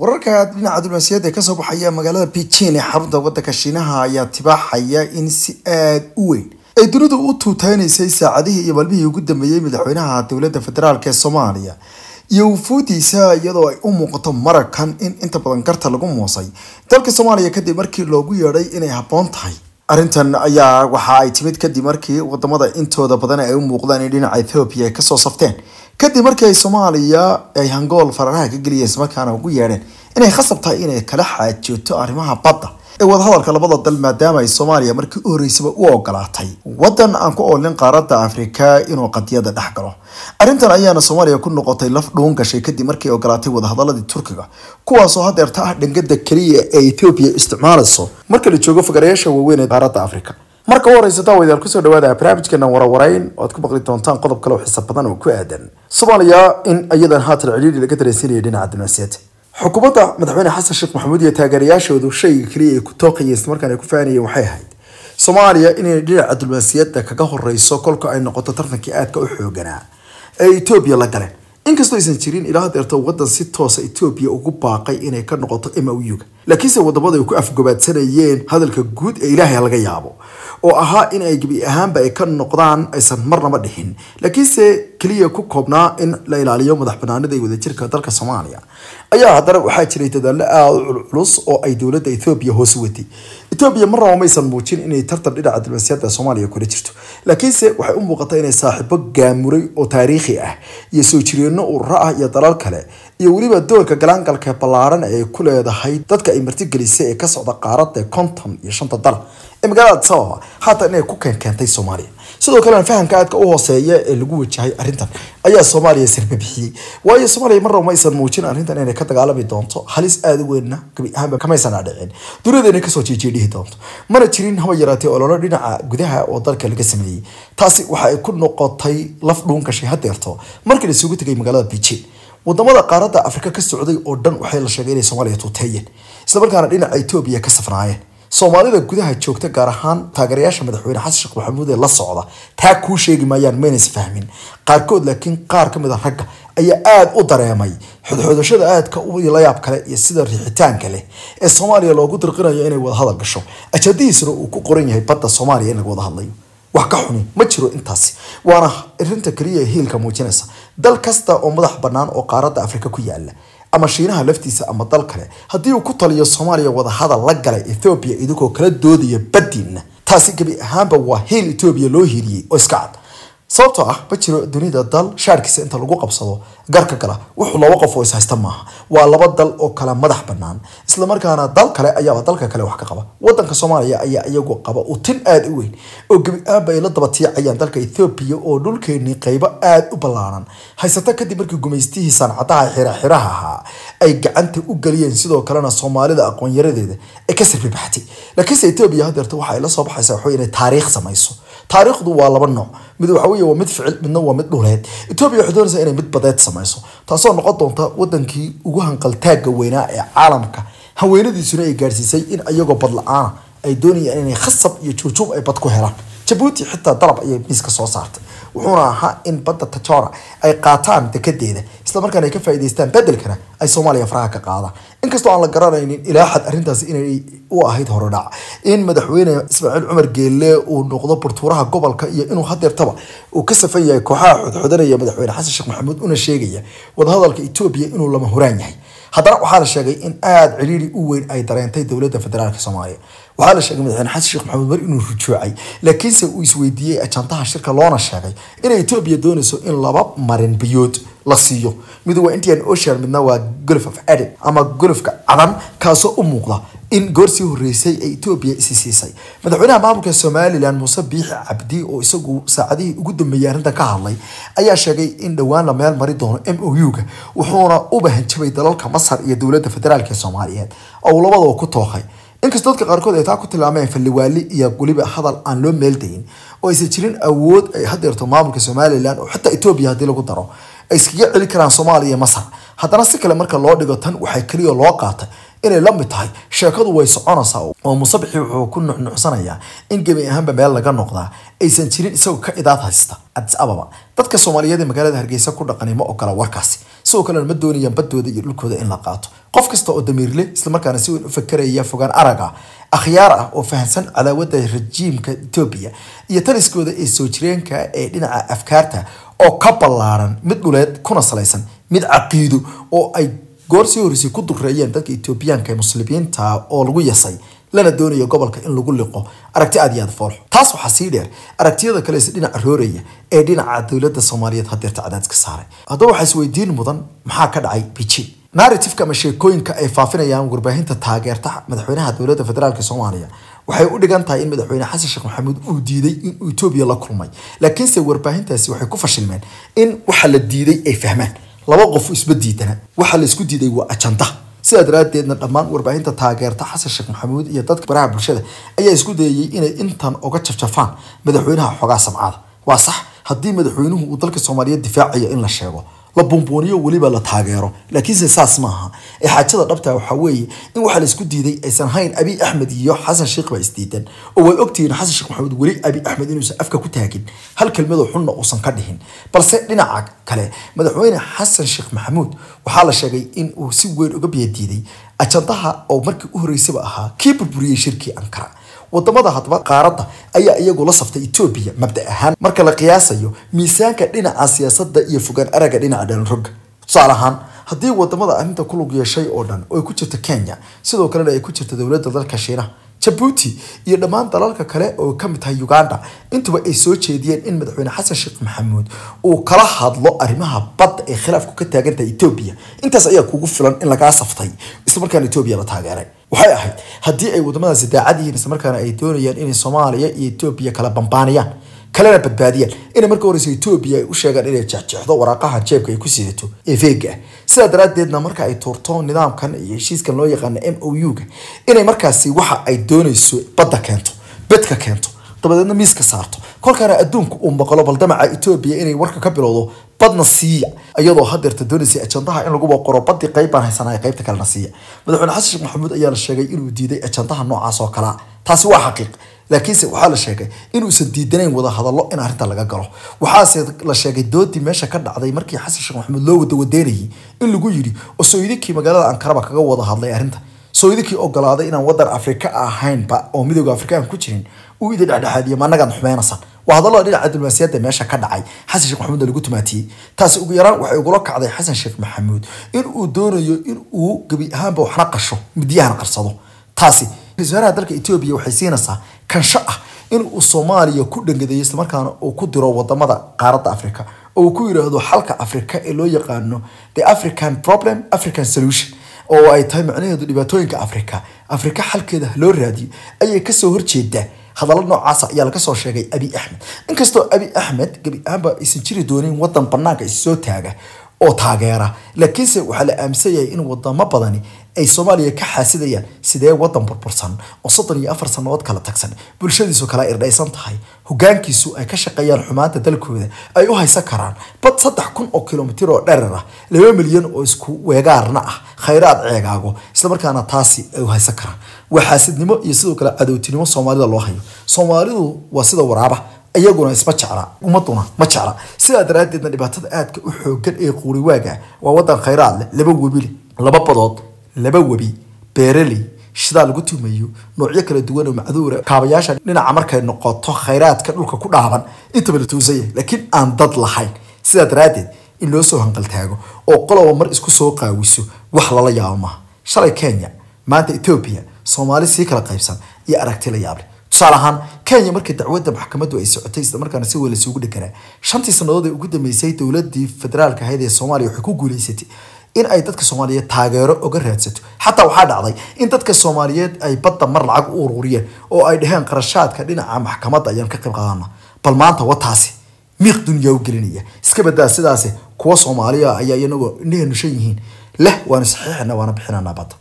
wararka dhinaca dulmaasiyadda ee kasoo baxaya magaalada beijing ee xarunta wadanka shiinaha ayaa tibaaxaya in si aada u weyn ay dunidu u tuutaynaysay saacadihii iyo maalmihii ugu dambeeyey madaxweynaha dowladda federaalk ee soomaaliya iyo wufuudiisa iyadoo ay u muuqato maraykan in inta badan garta lagu muusay dalka soomaaliya kadib markii loogu yeedhay inay haboon tahay arrintan ayaa waxa ay timid kadib markii wadamada intooda badan ay u muuqdaan in dhinaca ethoobiya ay kasoo safteen kadib markii soomaaliya ay hangool fararaha ka geliyeen islamarkaana ugu yeedheen inay khasab tahay inay kala xaajooto arrimaha badda ee wadahadalka labada dal maadaama ay soomaaliya markii u horreysaba u ogolaatay waddan aan ku oolin qaaradda afrika inuu qadiyada dhex galo arrintan ayaana soomaaliya ku noqotay laf dhuun gashay kadib markii ogolaatay wadahadaladii turkiga kuwaasoo hadeerta ah dhangada keliya ee ethoobiya isticmaalayso marka la joogo fagarayaasha waaweyn ee qaaradda afrika marka u horeysata waydaar kusoo dhawaada barnaamijkeena warwarayn oad ku baqli doontaan qodob kale oo xiisa badan oo ku aadan soomaaliya in iyadan haatan celiiri laga dareensanayay dhinaca dunaasiyad xukuumadda madaxweyne xasan sheekh maxamuud iyo taageerayaashoodu shayga keliya ay ku tooqayeen markaan ay ku faanayeen waxay ahayd soomaaliya inay dhinaca dulmaasiyadda kaga horeyso kolka ay noqoto tartankii aadka u xooganaa ee etoobiya la galeen inkastoo aysan jirin ilaa hadeerta waddan si toosa ah etoobiya ugu baaqay inay ka noqoto m laakiinse wadamada ay ku afgobaadsanayeen hadalka guud ee ilaahay laga yaabo oo ahaa in ay gebi ahaanba ay ka noqdaan aysan marnaba dhixin laakiinse keliya ku koobnaa in la ilaaliyo madax banaanida iyo wadajirka dalka soomaaliya ayaa haddana waxaa jiray dadaallo aada culculus oo ay dowladda ethoobiya hoos watay ethoobiya marnaba maysan muujin inay tartan dhinaca diblomaasiyadda soomaaliya kula jirto laakiinse waxay u muuqata inay saaxiibo gaamuray oo taariikhi ah iyo soo jireenno uurra ah iyo dalal kale iyo weliba doorka galaangalka ballaaran ee ay ku leedahay dadka ay martigelisay ee ka socda qaarada konton iyo shanta dal ee magaalada sababa haatan inay ku keenkeentay soomaaliya sidoo kalena fahamka aadka u hooseeya ee lagu wajahay arrintan ayaa soomaaliya sarbabixiyey waayo soomaaliya marnaba ma aysan muujin arrintan inay ka dagaalami doonto halis aada u weynna gabi ahaanba kamaysan adhicin duniyadana kasoo jeejeedhihi doonto mana jirin haba yaraatee ololo dhinaca gudaha oo dalka laga sameeyey taasi waxa ay ku noqotay laf dhuunkashay hadeerto markii la tegay magaalada beijing wadamada qaaradda afrika ka socday oo dhan waxay la sheegay inay soomaaliya tuuteeyeen islamarkaana dhinaca etoobiya ka safnaayeen soomaalida gudaha joogta gaar ahaan taageerayaasha madaxweyne xasan sheekh maxamuud ee la socda taa kuu sheegi maayaan mayna fahmin qaarkood laakiin qaar ka mid a ah ragga ayaa aada u dareemay xudxudashada aadka u la kale iyo sida riixitaanka leh ee soomaaliya loogu dirqinayo inay wadahadal gasho ajadihiisuna uu ku qoran yahay badda soomaaliya in laga wada hadlayo wax ka xuni ma jiro intaasi waana arinta keliya hiilka muujinaysa dal kasta oo madax bannaan oo qaaradda afrika ku yaalla ama shiinaha laftiisa ama dal kale haddii uu ku taliyo soomaaliya wadahadal la galay ethoobiya idinkoo kala doodaya badiinna taasi gebi ahaanba waa hiil etoobiya loo hiiliyey oo iska cad sababtoo ah ma jiro dunida dal shaarkiisa inta lagu qabsado garka gala wuxuu laba qof oo ishaysta maaha waa laba dal oo kala madax banaan islamarkaana dal kale ayaaba dalka kale wax ka qaba wadanka soomaaliya ayaa iyagu qaba u tin aada u weyn oo gebi aaba la dabatiicayaan dalka ethoobiya oo dhulkeenii qaybo aada u ballaaran haysata kadib markii gumaystihii sancadaha xiraxiraha ahaa ay gacanta u geliyeen sidoo kalena soomaalida aqoon yaradeeda ka sirribaxtay laakiinse ethoobiya hadeerta waxa ay la soo baxaysaa waxway inay taariikh samayso taariikhdu waa laba nooc mid waxa weye waa mid ficil midna waa mid dhuleed etoobiya waxay doonaysaa inay mid badeed samayso taasoo noqon doonta wadankii ugu hanqal weynaa ee caalamka haweenadiisuna ay gaarsiisay in iyagoo bad la-aana ay doonayaan inay khasab iyo juujuub ay bad ku helaan jabuuti xitaa dalab ayay miiska soo saartay wuxuuna ahaa in badda tajora ay qaataan dekadeeda islamarkaan ay ka faa'iidaystaan bedelkana ay soomaaliya faraha ka qaadaan inkastoo aan la garanaynin ilaaxad arintaasi inay u ahayd horudhac in madaxweyne ismaaciil cumar geelle uu noqdo burtuuraha gobolka iyo inuu hadeertaba uu ka safan yahay kooxaha xodxodanaya madaxweyne xasan sheekh maxamuud una sheegaya wadahadalka etoobiya inuu lama horaan yahay haddana waxaa la sheegay in aada ciriiri u weyn ay dareentay dowladda federaalka soomaaliya waxaa la sheegay madaxweyne xasan sheekh maxamuud mar inuu rujoocay laakiinse uu isweydiiyey ajantaha shirka loona sheegay inay etoobiya doonayso in laba marin biyood la siiyo mid waa indian ocean midna waa golf of adi ama golofka cadan kaasoo u muuqda in goorsii horreysay ee etoobiya isi siisay madaxweynaha maamulka somalilan muuse biixi cabdi oo isagu saacadihii ugu dambeeyey arrintan ka hadlay ayaa sheegay in dhowaan la meel mari doono m o u-ga wuxuuna u bahanjabay dalalka masar iyo dowladda federaalk ee soomaaliyeed oo uu labadaba ku tooqay inkastoo dadka qaarkood ay taa ku tilmaameen faliwaali iyo weliba hadal aan loo meeldayin oo aysan jirin awood ay hadeerto maamulka somalilan oo xataa etoobiya haddii lagu daro ay iskaga celi karaan soomaaliya iyo masar haddana si kale marka loo dhigo tan waxay keliya loo qaatay inay la mid tahay sheekadu way soconaysaa oo musabixii wuxuu ku nuxnuuxsanayaa in gebi ahaanba meel laga noqdaa aysan jirin isagoo ka idaad haysta cadis ababa dadka soomaaliyeed ee magaalada hargeysa ku dhaqanimo oo kale warkaasi sidoo kalena ma doonayaan badooda iyo dhulkooda in la qaato qof kasta oo damiirle islamarkaana si weyn u fakeraya fogaan arag akhyaar ah oo fahamsan cadaawadda rajiimka etoobiya iyo taliskooda ee soo jireenka ah ee dhinaca afkaarta oo ka ballaaran mid dhuleed kuna salaysan mid caqiido oo ay goorsii horreysay ku dureeyeen dadka etoobiyaanka ee muslimiinta oo lagu yasay lana doonayo gobolka in lagu liqo aragti aad iyo aad foolxo taas waxaa sii dheer aragtiyada kale is dhinac rooraya ee dhinaca dowladda soomaaliyeed hadeerta cadaadka saaray haddaba waxaa isweydiin mudan maxaa ka dhacay beijing narratifka ama sheekooyinka ay faafinayaan warbaahinta taageerta madaxweynaha dowladda federaalk soomaaliya waxay u dhigan tahay in madaxweyne xasan sheekh maxamuud uu diiday inuu etoobiya la kulmay laakiinse warbaahintaasi waxay ku fashilmeen in waxa la diiday ay fahmaan laba qof isma diidana waxaa la diiday waa ajanda sidaa daraaddeedna dhammaan warbaahinta taageerta xasan sheekh maxamuud iyo dadka baraha bulshada ayaa isku dayayay inay intan oga jafjafaan madaxweynaha xogaa sabcada waa sax haddii madaxweynuhu uu dalka soomaaliyeed difaacaya in la sheego la buunbuuniyo weliba la taageero laakiinse saas maaha ee xaajada dhabta waxaa weeye in waxaa laisku diiday aysan hayn abi axmed iyo xasan sheikh ba isdiidan oo way ogtihiin xasan sheekh maxamed weli abi axmed inuusan afka ku taagin hal kelmadoo xunna uusan ka dhihin balse dhinaca kale madaxweyne xasan sheekh maxamuud waxaa la sheegay in uu si weyn uga biyadiiday ajandaha oo markii u horreysaba ahaa kii burburiyey shirkii ankara wadamada hadba qaaradda ayaa iyagu la saftay etoobiya mabda ahaan marka la qiyaasayo miisaanka dhinaca siyaasadda iyo fogaan araga dhinaca dhalinroga tusaale ahaan haddii wadamada arrinta ku lug yeeshay oo dhan ay ku jirto kenya sidoo kalena ay ku jirto dowladda dalka shiinaha jabuuti iyo dhammaan dalalka kale oo ka mid tahay uganda intaba ay soo jeediyeen in madaxweyne xasan sheekh maxamuud uu kala hadlo arrimaha badda ee khilaafku ka taagan tahay etoobiya intaas ayaa kugu filan in lagaa saftay islamarkaana etoobiya la taageeray waxay ahayd haddii ay wadamadaasi daacad yihiin islamarkaana ay doonayaan inay soomaaliya iyo etoobiya kala bambaanayaan kalena badbaadiyaan inay marka horeysa etoobiya ay u sheegaan inay jexjeexdo waraaqaha jeebka ay ku sidato ee veega sidaa daraaddeedna marka ay tuurto nidaamkan iyo heshiiskan loo yaqaana m o u-ga inay markaasi waxa ay doonayso badda keento bedka keento dabadeedna miiska saarto kolkaana adduunka uu maqlo baldamaca etoobiya inay warka ka bilowdo badna siiya ayadoo hadeerta doonaysa ajandaha in laguba qoro badii qayb baan qaybta kalena siiya madaxweyne xasan sheekh maxamuud ayaa la sheegay inuu diiday ajandaha noocaas oo kalea taasi waa xaqiiq laakiinse waxaa la sheegay inuusan diidanayn wadahadallo in arrinta laga galo waxaase la sheegay doodii meesha ka dhacday markii xasan sheekh maxamuud loo wadawadeynayay in lagu yidhi oo magaalada ankaraba kaga wada hadlay arrinta sooyidikii ogolaaday inaan wadan afrika ahaynba oo midooda afrikaan ku jirin uu idi dhexdhexaadiyo ma annagaan waa hadallada dhinaca dulmaasiyadda meesha ka dhacay xasan sheekh maxamuudna lagu tumaatiyey taasi ugu yaraan waxay ugula kacday xasan sheekh maxamuud in doonayo in gebi ahaanba waxna qasho midiyahana qarsado taasi ra-iisul wasaaraha dalka etoobiya waxay siinaysaa kansho ah in uu soomaaliya ku dhangadayo islamarkaana uu ku diro wadamada qaaradda africa oo ku yiraahdo xalka africa ee loo yaqaano the african problem african solution oo ay tahay macnaheedu dhibaatooyinka africa africa xalkeeda loo raadiyo ayay kasoo horjeedaa hadallo noocaasa ah ayaa laga soo sheegay abi axmed inkastoo abi axmed gebi ahaanba aysan jiri doonin wadan banaanka issoo taaga oo taageera laakiinse waxaa la aaminsanyahay in wadamo badani ay soomaaliya ka xaasidayaan sidee wadan burbursan oo soddon iyo afar sannadood kala tagsan bulshadiisu kala irdhaysan tahay hogaankiisu ay ka shaqeeyaan xumaanta dalkooda ay u haysan karaan bad saddex kun oo kilomitir oo dherer ah laba milyan oo isku weegaarna ah khayraad ceegaago islamarkaana taasi ay u haysan karaan waa xaasidnimo iyo sidoo kale cadowtinimo soomaalida loo hayo soomaalidu waa sida waraaba iyaguna isma jecla ummaduna ma jecla sidaa daraaddeedna dhibaatada aadka u xoogan ee quuriwaaga waa wadan khayraad leh laba webile laba badood laba webi beeraley shidaa lagu tumayo noocyo kala duwan oo macduura kaabayaasha dhinaca markay noqoto khayraadka dhulka ku dhaaban intaba la tuusaya laakiin aan dad lahayn sidaa daraaddeed in loo soo hanqaltaago oo qoloba mar isku soo qaawiso wax lala yaabo maaha shalay kenya maanta etoobiya soomaali sii kala qaybsan iyo aragti la yaable tusaale ahaan kenya markii dacwadda maxkamaddu ay socotay islamarkaana si weyn lasugu dheganaa shantii sannadood ee ugu dambeysay dowladii federaalka ahayd ee soomaaliya waxay ku guuleysatay in ay dadka soomaaliyeed taageero oga raadsato xataa waxaa dhacday in dadka soomaaliyeed ay badda mar lacag u ururiyeen oo ay dhaheen qarashaadka dhinaca maxkamadda ayaan ka qayb qaadana bal maanta wataasi miiq duniya u gelinaya iska badaa sidaasi kuwa soomaaliya ayaa iyanagu nushan yihiin leh waana saxiixina waana bixinanaa badda